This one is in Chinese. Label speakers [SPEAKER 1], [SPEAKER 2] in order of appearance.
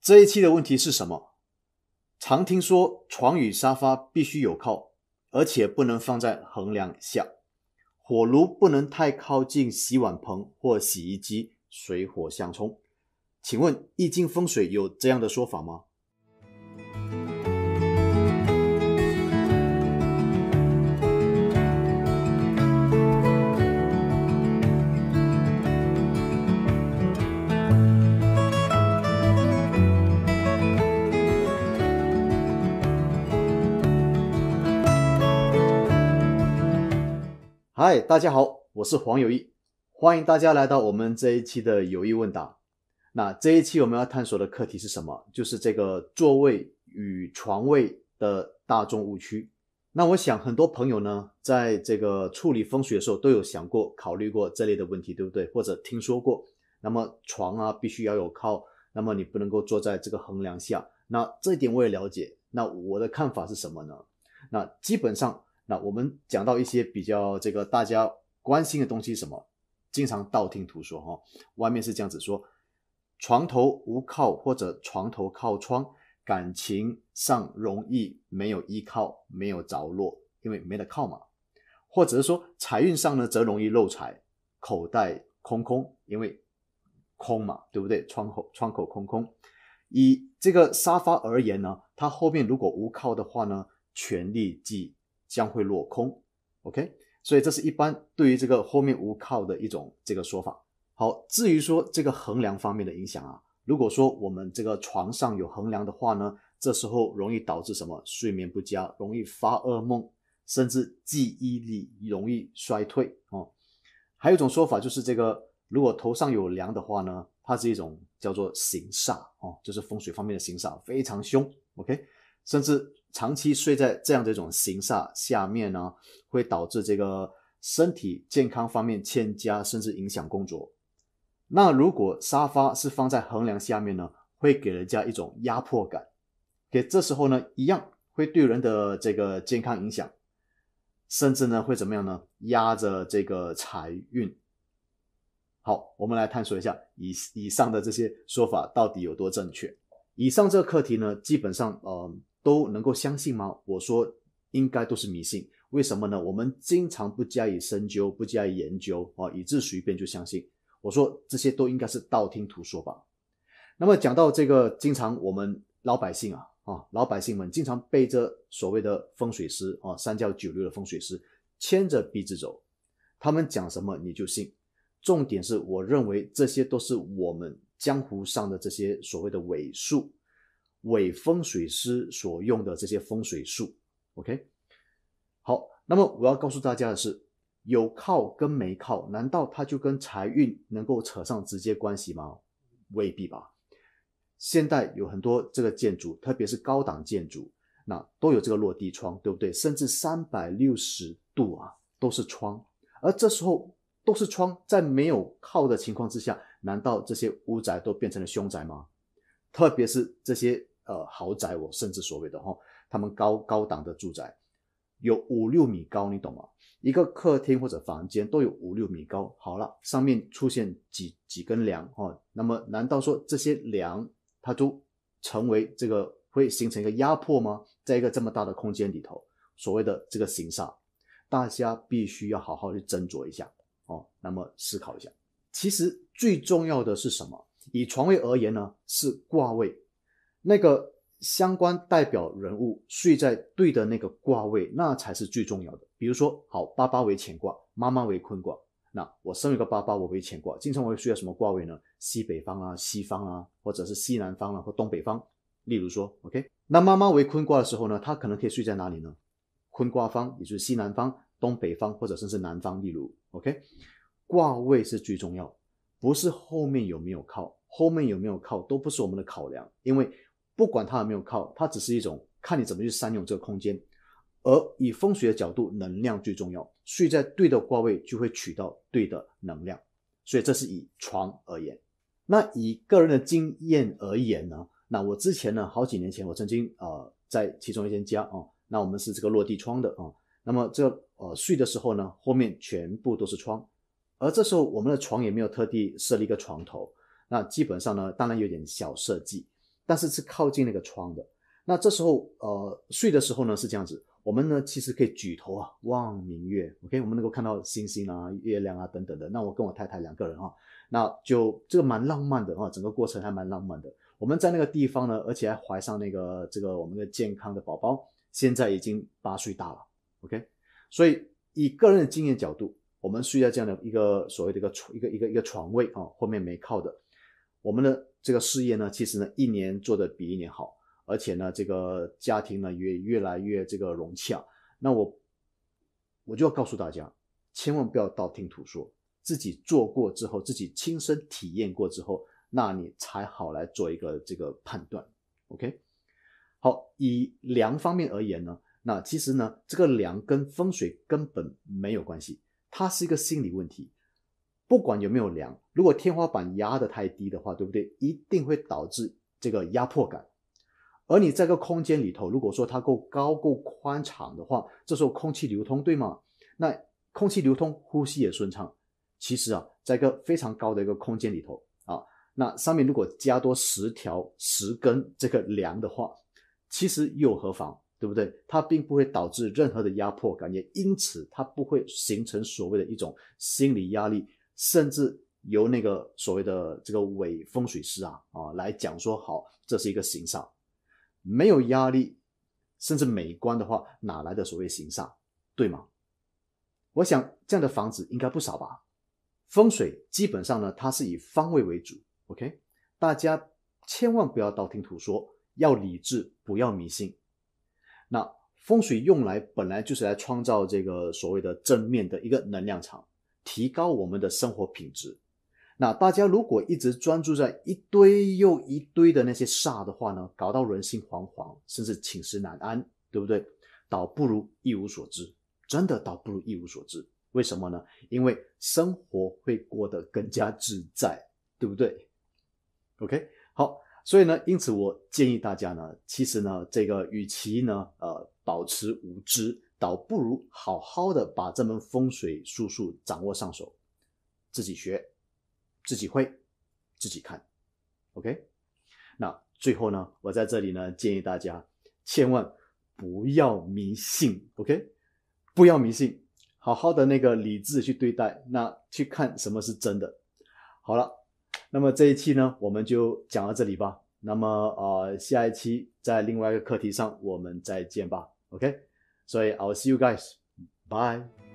[SPEAKER 1] 这一期的问题是什么？常听说床与沙发必须有靠，而且不能放在横梁下；火炉不能太靠近洗碗盆或洗衣机，水火相冲。请问，易经风水有这样的说法吗？嗨，大家好，我是黄友谊，欢迎大家来到我们这一期的友谊问答。那这一期我们要探索的课题是什么？就是这个座位与床位的大众误区。那我想很多朋友呢，在这个处理风水的时候，都有想过、考虑过这类的问题，对不对？或者听说过。那么床啊，必须要有靠，那么你不能够坐在这个横梁下。那这一点我也了解。那我的看法是什么呢？那基本上。那我们讲到一些比较这个大家关心的东西，什么？经常道听途说哈，外面是这样子说：床头无靠或者床头靠窗，感情上容易没有依靠，没有着落，因为没得靠嘛。或者是说财运上呢，则容易漏财，口袋空空，因为空嘛，对不对？窗口窗口空空。以这个沙发而言呢，它后面如果无靠的话呢，权力即。将会落空，OK，所以这是一般对于这个后面无靠的一种这个说法。好，至于说这个横梁方面的影响啊，如果说我们这个床上有横梁的话呢，这时候容易导致什么睡眠不佳，容易发噩梦，甚至记忆力容易衰退哦。还有一种说法就是这个，如果头上有梁的话呢，它是一种叫做形煞哦，这是风水方面的形煞，非常凶，OK，甚至。长期睡在这样的一种形煞下面呢，会导致这个身体健康方面欠佳，甚至影响工作。那如果沙发是放在横梁下面呢，会给人家一种压迫感，给这时候呢一样会对人的这个健康影响，甚至呢会怎么样呢？压着这个财运。好，我们来探索一下以以上的这些说法到底有多正确。以上这个课题呢，基本上呃都能够相信吗？我说应该都是迷信，为什么呢？我们经常不加以深究，不加以研究啊，以致随便就相信。我说这些都应该是道听途说吧。那么讲到这个，经常我们老百姓啊啊老百姓们经常被这所谓的风水师啊三教九流的风水师牵着鼻子走，他们讲什么你就信。重点是我认为这些都是我们。江湖上的这些所谓的伪术、伪风水师所用的这些风水术，OK？好，那么我要告诉大家的是，有靠跟没靠，难道它就跟财运能够扯上直接关系吗？未必吧。现代有很多这个建筑，特别是高档建筑，那都有这个落地窗，对不对？甚至三百六十度啊，都是窗。而这时候都是窗，在没有靠的情况之下。难道这些屋宅都变成了凶宅吗？特别是这些呃豪宅，我甚至所谓的哈，他们高高档的住宅，有五六米高，你懂吗？一个客厅或者房间都有五六米高。好了，上面出现几几根梁哦，那么难道说这些梁它都成为这个会形成一个压迫吗？在一个这么大的空间里头，所谓的这个形煞，大家必须要好好去斟酌一下哦，那么思考一下。其实最重要的是什么？以床位而言呢，是卦位，那个相关代表人物睡在对的那个卦位，那才是最重要的。比如说，好，爸爸为乾卦，妈妈为坤卦。那我生一个爸爸，我为乾卦，经常我需要什么卦位呢？西北方啊，西方啊，或者是西南方啊，或东北方。例如说，OK，那妈妈为坤卦的时候呢，她可能可以睡在哪里呢？坤卦方，也就是西南方、东北方，或者甚至南方。例如，OK。卦位是最重要，不是后面有没有靠，后面有没有靠都不是我们的考量，因为不管它有没有靠，它只是一种看你怎么去善用这个空间。而以风水的角度，能量最重要，睡在对的卦位就会取到对的能量。所以这是以床而言，那以个人的经验而言呢？那我之前呢，好几年前我曾经呃在其中一间家啊，那我们是这个落地窗的啊，那么这呃睡的时候呢，后面全部都是窗。而这时候，我们的床也没有特地设立一个床头，那基本上呢，当然有点小设计，但是是靠近那个窗的。那这时候，呃，睡的时候呢是这样子，我们呢其实可以举头啊望明月，OK，我们能够看到星星啊、月亮啊等等的。那我跟我太太两个人哈，那就这个蛮浪漫的啊，整个过程还蛮浪漫的。我们在那个地方呢，而且还怀上那个这个我们的健康的宝宝，现在已经八岁大了，OK。所以以个人的经验角度。我们睡在这样的一个所谓的一个床一个一个一个床位啊，后面没靠的。我们的这个事业呢，其实呢一年做的比一年好，而且呢这个家庭呢也越来越这个融洽。那我我就要告诉大家，千万不要道听途说，自己做过之后，自己亲身体验过之后，那你才好来做一个这个判断。OK，好，以良方面而言呢，那其实呢这个良跟风水根本没有关系。它是一个心理问题，不管有没有梁，如果天花板压的太低的话，对不对？一定会导致这个压迫感。而你这个空间里头，如果说它够高、够宽敞的话，这时候空气流通，对吗？那空气流通，呼吸也顺畅。其实啊，在一个非常高的一个空间里头啊，那上面如果加多十条、十根这个梁的话，其实又何妨？对不对？它并不会导致任何的压迫感，也因此它不会形成所谓的一种心理压力，甚至由那个所谓的这个伪风水师啊啊来讲说好，这是一个行煞，没有压力，甚至美观的话，哪来的所谓行煞？对吗？我想这样的房子应该不少吧。风水基本上呢，它是以方位为主。OK，大家千万不要道听途说，要理智，不要迷信。那风水用来本来就是来创造这个所谓的正面的一个能量场，提高我们的生活品质。那大家如果一直专注在一堆又一堆的那些煞的话呢，搞到人心惶惶，甚至寝食难安，对不对？倒不如一无所知，真的倒不如一无所知。为什么呢？因为生活会过得更加自在，对不对？OK，好。所以呢，因此我建议大家呢，其实呢，这个与其呢，呃，保持无知，倒不如好好的把这门风水术数掌握上手，自己学，自己会，自己看，OK。那最后呢，我在这里呢建议大家千万不要迷信，OK，不要迷信，好好的那个理智去对待，那去看什么是真的。好了。那么这一期呢，我们就讲到这里吧。那么呃，下一期在另外一个课题上，我们再见吧。OK，所以 I i l l see you guys，bye。